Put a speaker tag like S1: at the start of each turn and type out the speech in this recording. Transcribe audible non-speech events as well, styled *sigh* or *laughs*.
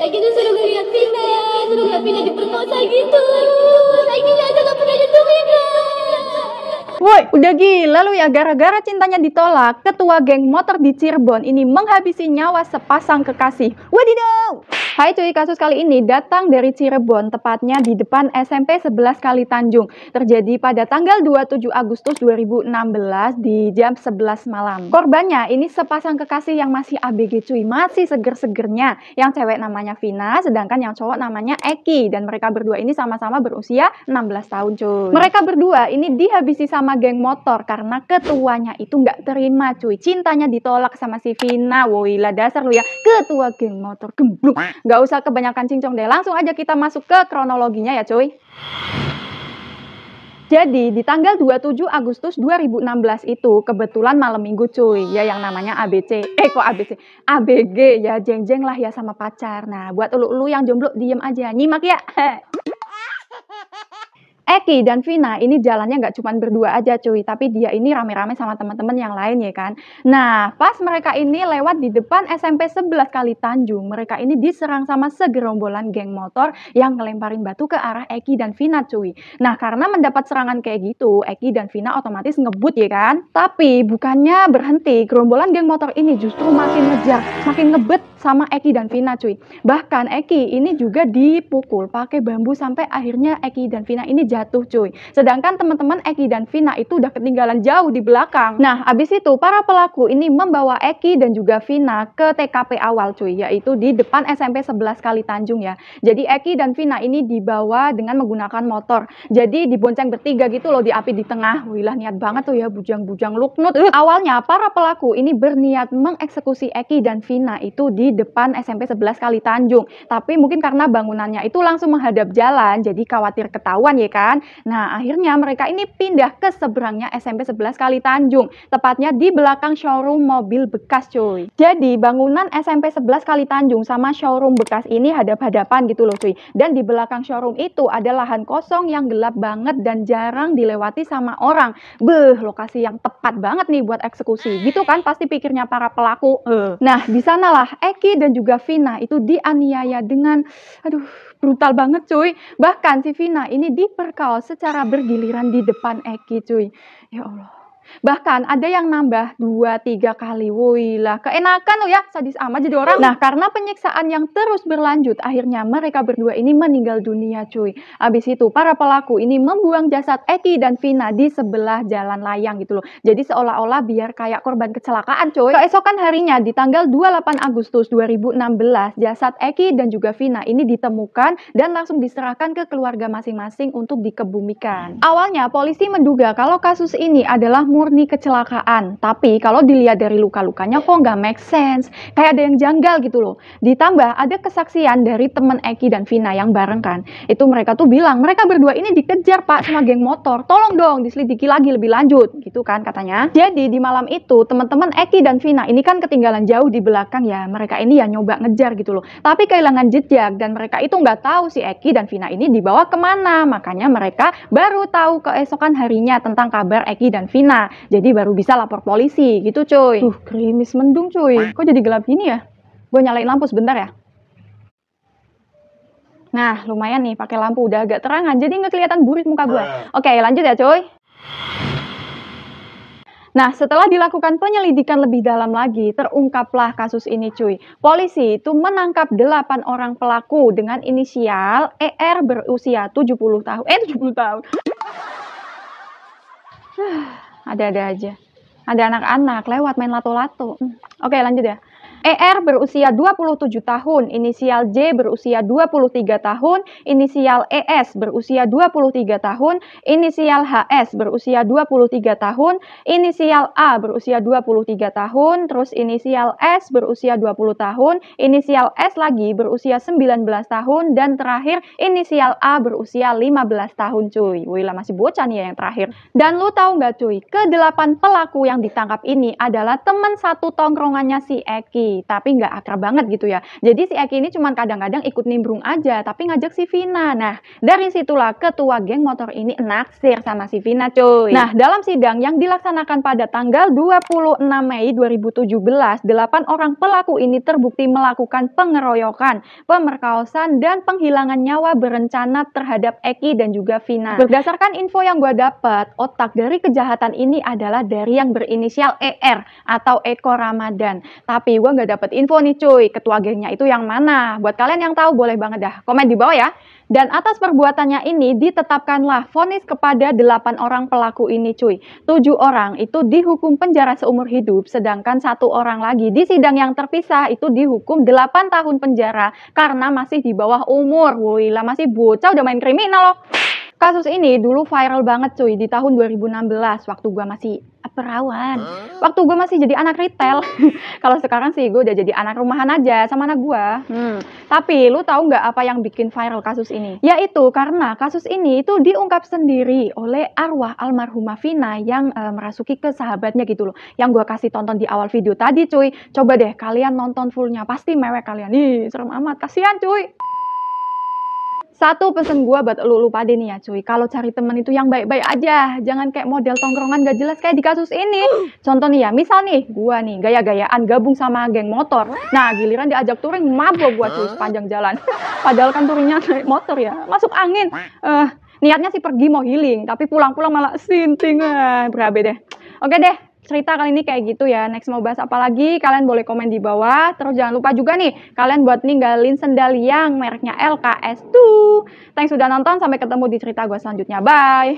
S1: Lagi gitu dia suruh gue lihat pindah, suruh gue pindah diperkosa gitu. Lagi dia Woi, udah gila lu ya gara-gara cintanya ditolak, ketua geng motor di Cirebon ini menghabisi nyawa sepasang kekasih. Wadidaw! Hai cuy, kasus kali ini datang dari Cirebon, tepatnya di depan SMP 11 Kali Tanjung. Terjadi pada tanggal 27 Agustus 2016 di jam 11 malam. Korbannya ini sepasang kekasih yang masih ABG cuy, masih seger-segernya. Yang cewek namanya Vina, sedangkan yang cowok namanya Eki. Dan mereka berdua ini sama-sama berusia 16 tahun cuy. Mereka berdua ini dihabisi sama sama geng motor karena ketuanya itu nggak terima cuy. Cintanya ditolak sama si Vina. Woila dasar lu ya. Ketua geng motor gemblung. Nggak usah kebanyakan cincong deh. Langsung aja kita masuk ke kronologinya ya cuy. Jadi di tanggal 27 Agustus 2016 itu kebetulan malam minggu cuy ya yang namanya ABC. Eh kok ABC? ABG ya jeng-jeng lah ya sama pacar. Nah buat elu-elu yang jomblo diem aja nyimak ya. *laughs* Eki dan Vina ini jalannya nggak cuma berdua aja cuy, tapi dia ini rame-rame sama teman-teman yang lain ya kan. Nah, pas mereka ini lewat di depan SMP 11 kali Tanjung, mereka ini diserang sama segerombolan geng motor yang ngelemparin batu ke arah Eki dan Vina cuy. Nah, karena mendapat serangan kayak gitu, Eki dan Vina otomatis ngebut ya kan. Tapi bukannya berhenti, gerombolan geng motor ini justru makin ngejar, makin ngebet sama Eki dan Vina cuy. Bahkan Eki ini juga dipukul pakai bambu sampai akhirnya Eki dan Vina ini jalan jatuh cuy. Sedangkan teman-teman Eki dan Vina itu udah ketinggalan jauh di belakang. Nah, abis itu para pelaku ini membawa Eki dan juga Vina ke TKP awal cuy, yaitu di depan SMP 11 Kali Tanjung ya. Jadi Eki dan Vina ini dibawa dengan menggunakan motor. Jadi dibonceng bertiga gitu loh di api di tengah. Wilah niat banget tuh ya bujang-bujang luknut. Uh. Awalnya para pelaku ini berniat mengeksekusi Eki dan Vina itu di depan SMP 11 Kali Tanjung. Tapi mungkin karena bangunannya itu langsung menghadap jalan, jadi khawatir ketahuan ya kan kan. Nah, akhirnya mereka ini pindah ke seberangnya SMP 11 Kali Tanjung, tepatnya di belakang showroom mobil bekas cuy. Jadi, bangunan SMP 11 Kali Tanjung sama showroom bekas ini hadap-hadapan gitu loh cuy. Dan di belakang showroom itu ada lahan kosong yang gelap banget dan jarang dilewati sama orang. Beh, lokasi yang tepat banget nih buat eksekusi. Gitu kan pasti pikirnya para pelaku. Nah, di sanalah Eki dan juga Vina itu dianiaya dengan aduh brutal banget cuy. Bahkan si Vina ini diper berkaos secara bergiliran di depan Eki cuy. Ya Allah, Bahkan ada yang nambah dua tiga kali. woi lah keenakan lo ya sadis amat jadi orang. Nah, karena penyiksaan yang terus berlanjut, akhirnya mereka berdua ini meninggal dunia, cuy. Abis itu para pelaku ini membuang jasad Eki dan Vina di sebelah jalan layang gitu loh. Jadi seolah-olah biar kayak korban kecelakaan, cuy. Keesokan harinya di tanggal 28 Agustus 2016, jasad Eki dan juga Vina ini ditemukan dan langsung diserahkan ke keluarga masing-masing untuk dikebumikan. Awalnya polisi menduga kalau kasus ini adalah murni kecelakaan. Tapi kalau dilihat dari luka-lukanya kok nggak make sense. Kayak ada yang janggal gitu loh. Ditambah ada kesaksian dari teman Eki dan Vina yang bareng kan. Itu mereka tuh bilang, mereka berdua ini dikejar pak sama geng motor. Tolong dong diselidiki lagi lebih lanjut gitu kan katanya. Jadi di malam itu teman-teman Eki dan Vina ini kan ketinggalan jauh di belakang ya. Mereka ini ya nyoba ngejar gitu loh. Tapi kehilangan jejak dan mereka itu nggak tahu si Eki dan Vina ini dibawa kemana. Makanya mereka baru tahu keesokan harinya tentang kabar Eki dan Vina. Jadi baru bisa lapor polisi gitu cuy. Tuh, krimis mendung cuy. Kok jadi gelap gini ya? Gue nyalain lampu sebentar ya. Nah, lumayan nih pakai lampu udah agak terangan jadi nggak kelihatan burit muka gue. Nah. Oke, lanjut ya cuy. Nah, setelah dilakukan penyelidikan lebih dalam lagi, terungkaplah kasus ini cuy. Polisi itu menangkap 8 orang pelaku dengan inisial ER berusia 70 eh, tahun. Eh, 70 tahun ada-ada aja. Ada anak-anak lewat main lato-lato. Hmm. Oke, lanjut ya. ER berusia 27 tahun, inisial J berusia 23 tahun, inisial ES berusia 23 tahun, inisial HS berusia 23 tahun, inisial A berusia 23 tahun, terus inisial S berusia 20 tahun, inisial S lagi berusia 19 tahun, dan terakhir inisial A berusia 15 tahun cuy. Wila masih bocah nih ya yang terakhir. Dan lu tahu nggak cuy, ke delapan pelaku yang ditangkap ini adalah teman satu tongkrongannya si Eki tapi nggak akrab banget gitu ya. Jadi si Eki ini cuma kadang-kadang ikut nimbrung aja, tapi ngajak si Vina. Nah, dari situlah ketua geng motor ini naksir sama si Vina cuy. Nah, dalam sidang yang dilaksanakan pada tanggal 26 Mei 2017, 8 orang pelaku ini terbukti melakukan pengeroyokan, pemerkosaan, dan penghilangan nyawa berencana terhadap Eki dan juga Vina. Berdasarkan info yang gue dapat, otak dari kejahatan ini adalah dari yang berinisial ER atau Eko Ramadan. Tapi gue udah dapet info nih cuy, ketua gengnya itu yang mana. Buat kalian yang tahu boleh banget dah komen di bawah ya. Dan atas perbuatannya ini ditetapkanlah vonis kepada delapan orang pelaku ini cuy. tujuh orang itu dihukum penjara seumur hidup, sedangkan satu orang lagi di sidang yang terpisah itu dihukum delapan tahun penjara karena masih di bawah umur. woi lah masih bocah udah main kriminal loh. Kasus ini dulu viral banget cuy di tahun 2016 waktu gua masih perawan. Huh? Waktu gue masih jadi anak retail. *laughs* Kalau sekarang sih gue udah jadi anak rumahan aja sama anak gue. Hmm. Tapi lu tahu nggak apa yang bikin viral kasus ini? Yaitu karena kasus ini itu diungkap sendiri oleh arwah almarhumah Vina yang e, merasuki ke sahabatnya gitu loh. Yang gue kasih tonton di awal video tadi cuy. Coba deh kalian nonton fullnya. Pasti mewek kalian. Nih serem amat. Kasihan cuy. Satu pesen gue buat lu, lupa deh nih ya cuy. Kalau cari temen itu yang baik-baik aja. Jangan kayak model tongkrongan gak jelas kayak di kasus ini. Contoh nih ya, misal nih gue nih gaya-gayaan gabung sama geng motor. Nah giliran diajak touring mabok gue cuy sepanjang jalan. *laughs* Padahal kan touringnya naik motor ya. Masuk angin. Uh, niatnya sih pergi mau healing. Tapi pulang-pulang malah sintingan. Berabe deh. Oke deh, cerita kali ini kayak gitu ya. Next mau bahas apa lagi? Kalian boleh komen di bawah. Terus jangan lupa juga nih, kalian buat ninggalin sendal yang mereknya LKS2. Thanks sudah nonton, sampai ketemu di cerita gue selanjutnya. Bye!